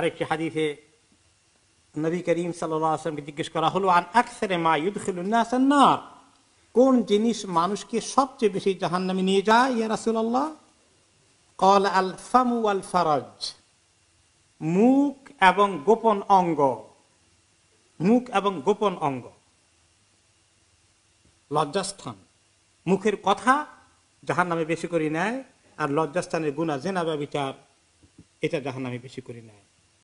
আরেকটি হাদিসে নবী করিম সাল্লামকে জিজ্ঞেস করা হলো আন আকসারে মা ইউদ্দুল্লাহার কোন জিনিস মানুষকে সবচেয়ে বেশি জাহান নামে নিয়ে যায় ইয়া রাসুল্লাহ কল আল ফামু আল ফারজ মুখ এবং গোপন অঙ্গ মুখ এবং গোপন অঙ্গ লজ্জাস্থান মুখের কথা জাহান নামে বেশি করে নেয় আর লজ্জাস্থানের গুণা জেনা বা বিচার এটা জাহান নামে বেশি করে নেয়